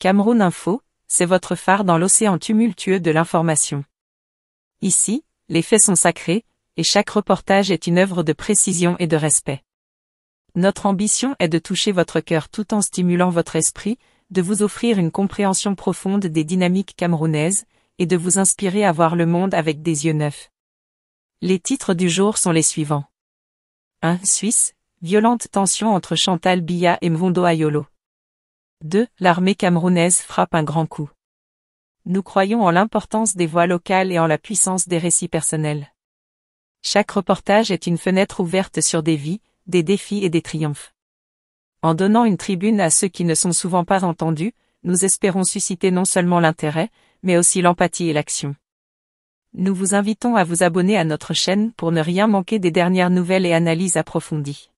Cameroun Info, c'est votre phare dans l'océan tumultueux de l'information. Ici, les faits sont sacrés, et chaque reportage est une œuvre de précision et de respect. Notre ambition est de toucher votre cœur tout en stimulant votre esprit, de vous offrir une compréhension profonde des dynamiques camerounaises, et de vous inspirer à voir le monde avec des yeux neufs. Les titres du jour sont les suivants. 1. Suisse, violente tension entre Chantal Biya et Mvondo Ayolo. 2. L'armée camerounaise frappe un grand coup. Nous croyons en l'importance des voix locales et en la puissance des récits personnels. Chaque reportage est une fenêtre ouverte sur des vies, des défis et des triomphes. En donnant une tribune à ceux qui ne sont souvent pas entendus, nous espérons susciter non seulement l'intérêt, mais aussi l'empathie et l'action. Nous vous invitons à vous abonner à notre chaîne pour ne rien manquer des dernières nouvelles et analyses approfondies.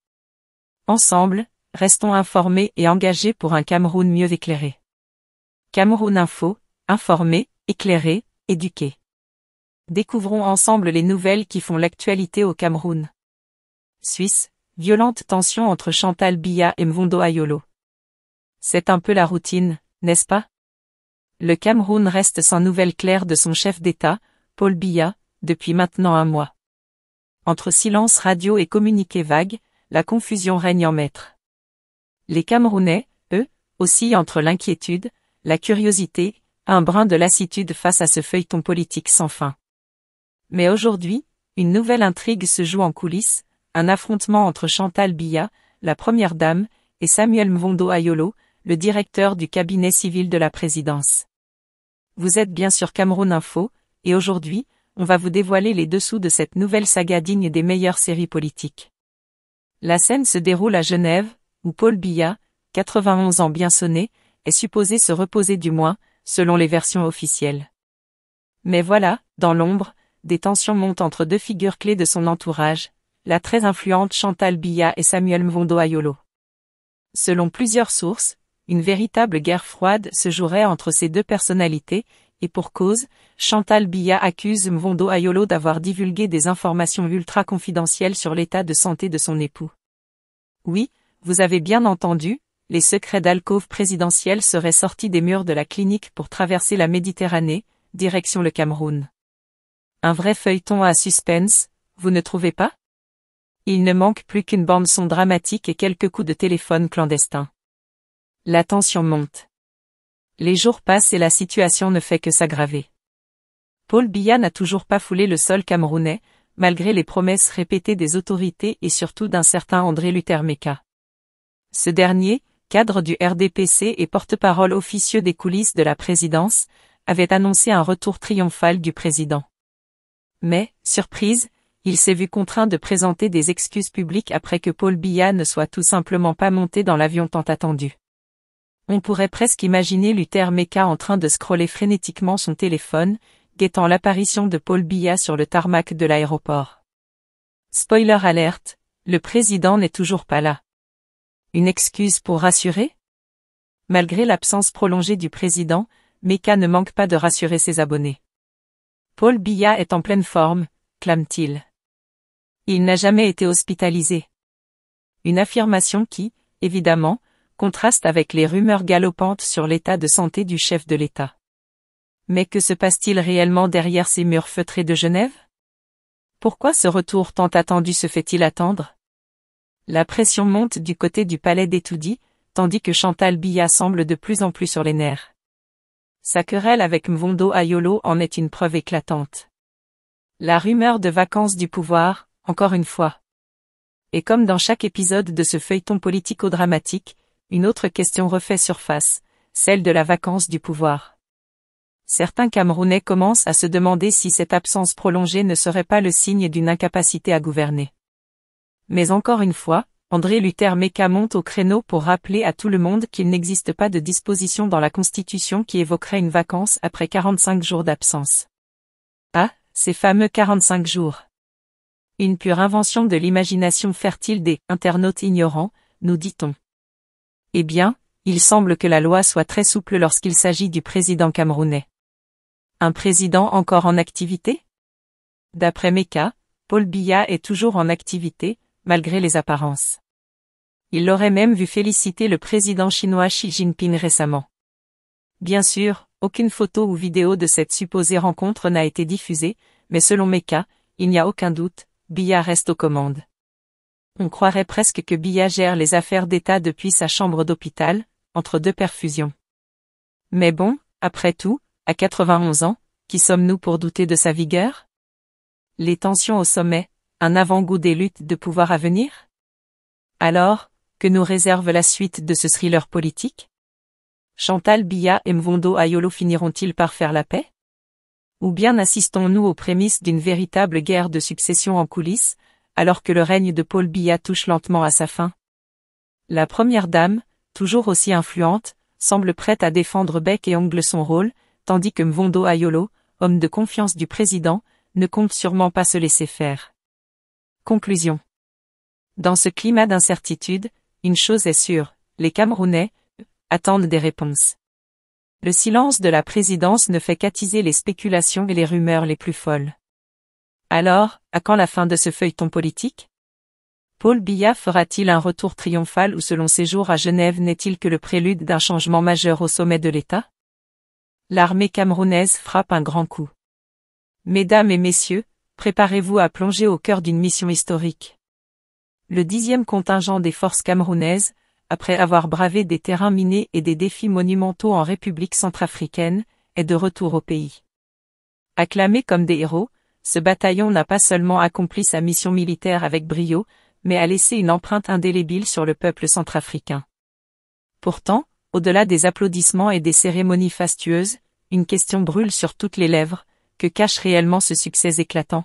Ensemble, Restons informés et engagés pour un Cameroun mieux éclairé. Cameroun Info, informé, éclairé, éduqué. Découvrons ensemble les nouvelles qui font l'actualité au Cameroun. Suisse, violente tension entre Chantal Biya et Mvondo Ayolo. C'est un peu la routine, n'est-ce pas Le Cameroun reste sans nouvelles claires de son chef d'État, Paul Biya, depuis maintenant un mois. Entre silence radio et communiqué vague, la confusion règne en maître. Les Camerounais, eux, aussi entre l'inquiétude, la curiosité, un brin de lassitude face à ce feuilleton politique sans fin. Mais aujourd'hui, une nouvelle intrigue se joue en coulisses, un affrontement entre Chantal Biya, la première dame, et Samuel Mvondo Ayolo, le directeur du cabinet civil de la présidence. Vous êtes bien sur Cameroun Info, et aujourd'hui, on va vous dévoiler les dessous de cette nouvelle saga digne des meilleures séries politiques. La scène se déroule à Genève, où Paul Billa, 91 ans bien sonné, est supposé se reposer du moins, selon les versions officielles. Mais voilà, dans l'ombre, des tensions montent entre deux figures clés de son entourage, la très influente Chantal Biya et Samuel Mvondo Ayolo. Selon plusieurs sources, une véritable guerre froide se jouerait entre ces deux personnalités, et pour cause, Chantal Biya accuse Mvondo Ayolo d'avoir divulgué des informations ultra confidentielles sur l'état de santé de son époux. Oui, vous avez bien entendu, les secrets d'alcôve présidentielle seraient sortis des murs de la clinique pour traverser la Méditerranée, direction le Cameroun. Un vrai feuilleton à suspense, vous ne trouvez pas Il ne manque plus qu'une bande-son dramatique et quelques coups de téléphone clandestins. La tension monte. Les jours passent et la situation ne fait que s'aggraver. Paul Biya n'a toujours pas foulé le sol camerounais, malgré les promesses répétées des autorités et surtout d'un certain André Luthermeca. Ce dernier, cadre du RDPC et porte-parole officieux des coulisses de la présidence, avait annoncé un retour triomphal du président. Mais, surprise, il s'est vu contraint de présenter des excuses publiques après que Paul Biya ne soit tout simplement pas monté dans l'avion tant attendu. On pourrait presque imaginer Luther Meka en train de scroller frénétiquement son téléphone, guettant l'apparition de Paul Biya sur le tarmac de l'aéroport. Spoiler alerte, le président n'est toujours pas là. Une excuse pour rassurer Malgré l'absence prolongée du président, Meka ne manque pas de rassurer ses abonnés. Paul Biya est en pleine forme, clame t Il, Il n'a jamais été hospitalisé. Une affirmation qui, évidemment, contraste avec les rumeurs galopantes sur l'état de santé du chef de l'État. Mais que se passe-t-il réellement derrière ces murs feutrés de Genève Pourquoi ce retour tant attendu se fait-il attendre la pression monte du côté du palais d'Etoudi, tandis que Chantal Biya semble de plus en plus sur les nerfs. Sa querelle avec Mvondo Ayolo en est une preuve éclatante. La rumeur de vacances du pouvoir, encore une fois. Et comme dans chaque épisode de ce feuilleton politico-dramatique, une autre question refait surface, celle de la vacance du pouvoir. Certains Camerounais commencent à se demander si cette absence prolongée ne serait pas le signe d'une incapacité à gouverner. Mais encore une fois, André Luther Meka monte au créneau pour rappeler à tout le monde qu'il n'existe pas de disposition dans la Constitution qui évoquerait une vacance après 45 jours d'absence. Ah, ces fameux 45 jours. Une pure invention de l'imagination fertile des internautes ignorants, nous dit-on. Eh bien, il semble que la loi soit très souple lorsqu'il s'agit du président camerounais. Un président encore en activité D'après Meka, Paul Biya est toujours en activité, malgré les apparences. Il l'aurait même vu féliciter le président chinois Xi Jinping récemment. Bien sûr, aucune photo ou vidéo de cette supposée rencontre n'a été diffusée, mais selon Meka, il n'y a aucun doute, Billa reste aux commandes. On croirait presque que Biya gère les affaires d'État depuis sa chambre d'hôpital, entre deux perfusions. Mais bon, après tout, à 91 ans, qui sommes-nous pour douter de sa vigueur Les tensions au sommet, un avant-goût des luttes de pouvoir à venir Alors, que nous réserve la suite de ce thriller politique Chantal Biya et Mvondo Ayolo finiront-ils par faire la paix Ou bien assistons-nous aux prémices d'une véritable guerre de succession en coulisses, alors que le règne de Paul Biya touche lentement à sa fin. La première dame, toujours aussi influente, semble prête à défendre bec et ongle son rôle, tandis que Mvondo Ayolo, homme de confiance du président, ne compte sûrement pas se laisser faire. Conclusion. Dans ce climat d'incertitude, une chose est sûre, les Camerounais, attendent des réponses. Le silence de la présidence ne fait qu'attiser les spéculations et les rumeurs les plus folles. Alors, à quand la fin de ce feuilleton politique Paul Biya fera-t-il un retour triomphal ou selon ses jours à Genève n'est-il que le prélude d'un changement majeur au sommet de l'État L'armée camerounaise frappe un grand coup. Mesdames et messieurs, préparez-vous à plonger au cœur d'une mission historique. Le dixième contingent des forces camerounaises, après avoir bravé des terrains minés et des défis monumentaux en République centrafricaine, est de retour au pays. Acclamé comme des héros, ce bataillon n'a pas seulement accompli sa mission militaire avec brio, mais a laissé une empreinte indélébile sur le peuple centrafricain. Pourtant, au-delà des applaudissements et des cérémonies fastueuses, une question brûle sur toutes les lèvres, que cache réellement ce succès éclatant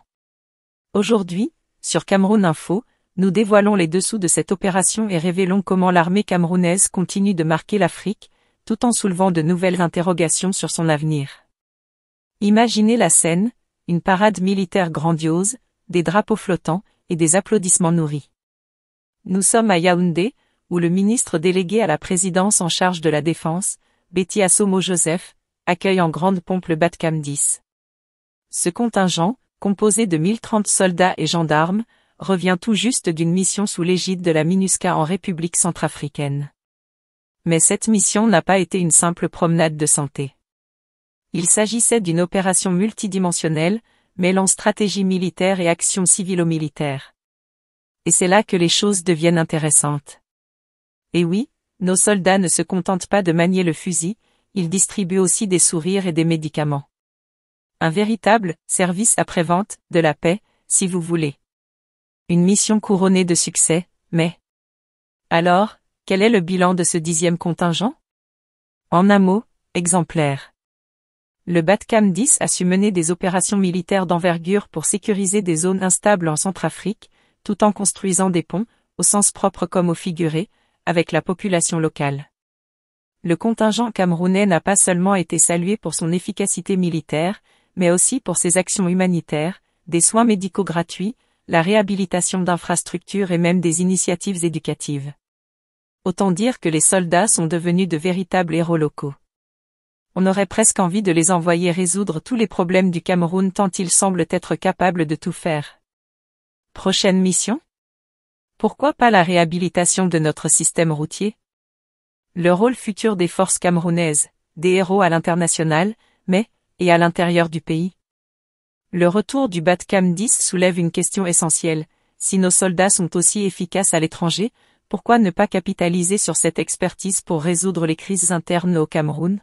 Aujourd'hui, sur Cameroun Info, nous dévoilons les dessous de cette opération et révélons comment l'armée camerounaise continue de marquer l'Afrique, tout en soulevant de nouvelles interrogations sur son avenir. Imaginez la scène, une parade militaire grandiose, des drapeaux flottants et des applaudissements nourris. Nous sommes à Yaoundé, où le ministre délégué à la présidence en charge de la défense, Betty Assomo Joseph, accueille en grande pompe le Batcam 10. Ce contingent, composé de 1030 soldats et gendarmes, revient tout juste d'une mission sous l'égide de la MINUSCA en République centrafricaine. Mais cette mission n'a pas été une simple promenade de santé. Il s'agissait d'une opération multidimensionnelle, mêlant stratégie militaire et action civilo-militaire. Et c'est là que les choses deviennent intéressantes. Et oui, nos soldats ne se contentent pas de manier le fusil, ils distribuent aussi des sourires et des médicaments. Un véritable service après-vente de la paix, si vous voulez. Une mission couronnée de succès, mais... Alors, quel est le bilan de ce dixième contingent En un mot, exemplaire. Le Batcam 10 a su mener des opérations militaires d'envergure pour sécuriser des zones instables en Centrafrique, tout en construisant des ponts, au sens propre comme au figuré, avec la population locale. Le contingent camerounais n'a pas seulement été salué pour son efficacité militaire, mais aussi pour ses actions humanitaires, des soins médicaux gratuits, la réhabilitation d'infrastructures et même des initiatives éducatives. Autant dire que les soldats sont devenus de véritables héros locaux. On aurait presque envie de les envoyer résoudre tous les problèmes du Cameroun tant ils semblent être capables de tout faire. Prochaine mission Pourquoi pas la réhabilitation de notre système routier Le rôle futur des forces camerounaises, des héros à l'international, mais, et à l'intérieur du pays. Le retour du Batcam 10 soulève une question essentielle. Si nos soldats sont aussi efficaces à l'étranger, pourquoi ne pas capitaliser sur cette expertise pour résoudre les crises internes au Cameroun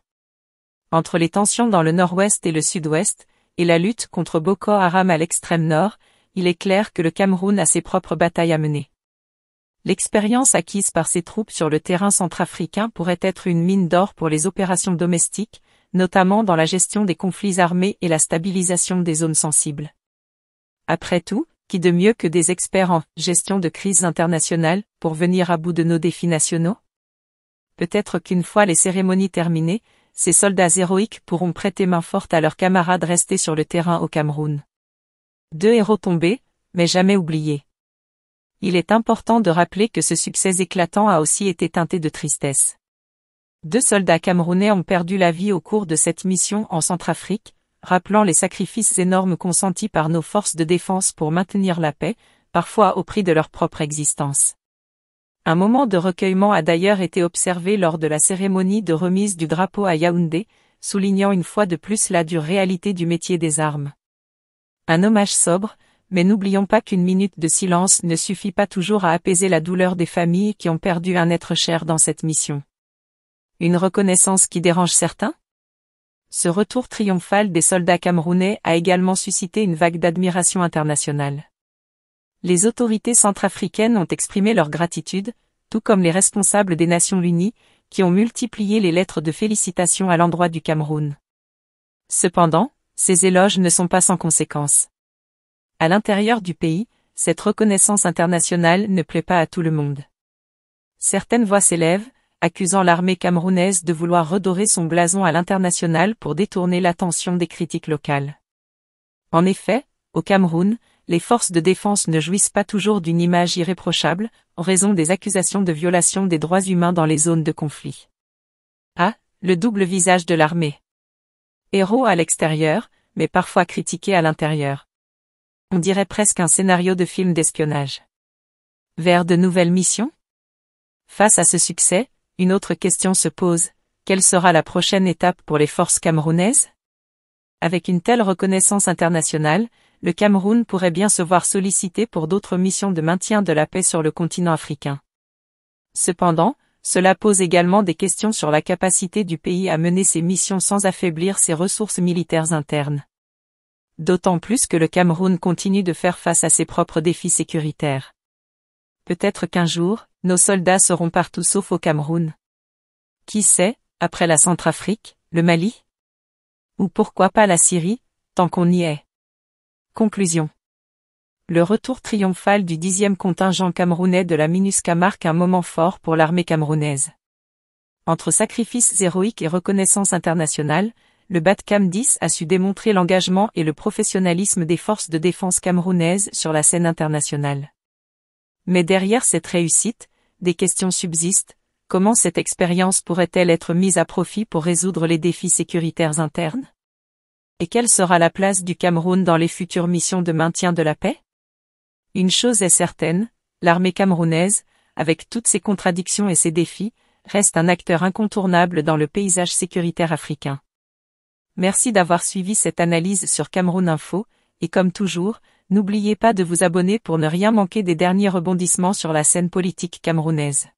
Entre les tensions dans le nord-ouest et le sud-ouest, et la lutte contre Boko Haram à l'extrême nord, il est clair que le Cameroun a ses propres batailles à mener. L'expérience acquise par ses troupes sur le terrain centrafricain pourrait être une mine d'or pour les opérations domestiques, notamment dans la gestion des conflits armés et la stabilisation des zones sensibles. Après tout, qui de mieux que des experts en gestion de crise internationale pour venir à bout de nos défis nationaux Peut-être qu'une fois les cérémonies terminées, ces soldats héroïques pourront prêter main forte à leurs camarades restés sur le terrain au Cameroun. Deux héros tombés, mais jamais oubliés. Il est important de rappeler que ce succès éclatant a aussi été teinté de tristesse. Deux soldats camerounais ont perdu la vie au cours de cette mission en Centrafrique, rappelant les sacrifices énormes consentis par nos forces de défense pour maintenir la paix, parfois au prix de leur propre existence. Un moment de recueillement a d'ailleurs été observé lors de la cérémonie de remise du drapeau à Yaoundé, soulignant une fois de plus la dure réalité du métier des armes. Un hommage sobre, mais n'oublions pas qu'une minute de silence ne suffit pas toujours à apaiser la douleur des familles qui ont perdu un être cher dans cette mission. Une reconnaissance qui dérange certains Ce retour triomphal des soldats camerounais a également suscité une vague d'admiration internationale. Les autorités centrafricaines ont exprimé leur gratitude, tout comme les responsables des Nations Unies, qui ont multiplié les lettres de félicitations à l'endroit du Cameroun. Cependant, ces éloges ne sont pas sans conséquence. À l'intérieur du pays, cette reconnaissance internationale ne plaît pas à tout le monde. Certaines voix s'élèvent, accusant l'armée camerounaise de vouloir redorer son blason à l'international pour détourner l'attention des critiques locales. En effet, au Cameroun, les forces de défense ne jouissent pas toujours d'une image irréprochable, en raison des accusations de violation des droits humains dans les zones de conflit. A. Ah, le double visage de l'armée. Héros à l'extérieur, mais parfois critiqué à l'intérieur. On dirait presque un scénario de film d'espionnage. Vers de nouvelles missions Face à ce succès, une autre question se pose, quelle sera la prochaine étape pour les forces camerounaises Avec une telle reconnaissance internationale, le Cameroun pourrait bien se voir sollicité pour d'autres missions de maintien de la paix sur le continent africain. Cependant, cela pose également des questions sur la capacité du pays à mener ses missions sans affaiblir ses ressources militaires internes. D'autant plus que le Cameroun continue de faire face à ses propres défis sécuritaires. Peut-être qu'un jour, nos soldats seront partout sauf au Cameroun. Qui sait, après la Centrafrique, le Mali Ou pourquoi pas la Syrie, tant qu'on y est. Conclusion. Le retour triomphal du dixième contingent camerounais de la MINUSCA marque un moment fort pour l'armée camerounaise. Entre sacrifices héroïques et reconnaissance internationale, le BATCAM 10 a su démontrer l'engagement et le professionnalisme des forces de défense camerounaises sur la scène internationale. Mais derrière cette réussite, des questions subsistent, comment cette expérience pourrait-elle être mise à profit pour résoudre les défis sécuritaires internes Et quelle sera la place du Cameroun dans les futures missions de maintien de la paix Une chose est certaine, l'armée camerounaise, avec toutes ses contradictions et ses défis, reste un acteur incontournable dans le paysage sécuritaire africain. Merci d'avoir suivi cette analyse sur Cameroun Info, et comme toujours, N'oubliez pas de vous abonner pour ne rien manquer des derniers rebondissements sur la scène politique camerounaise.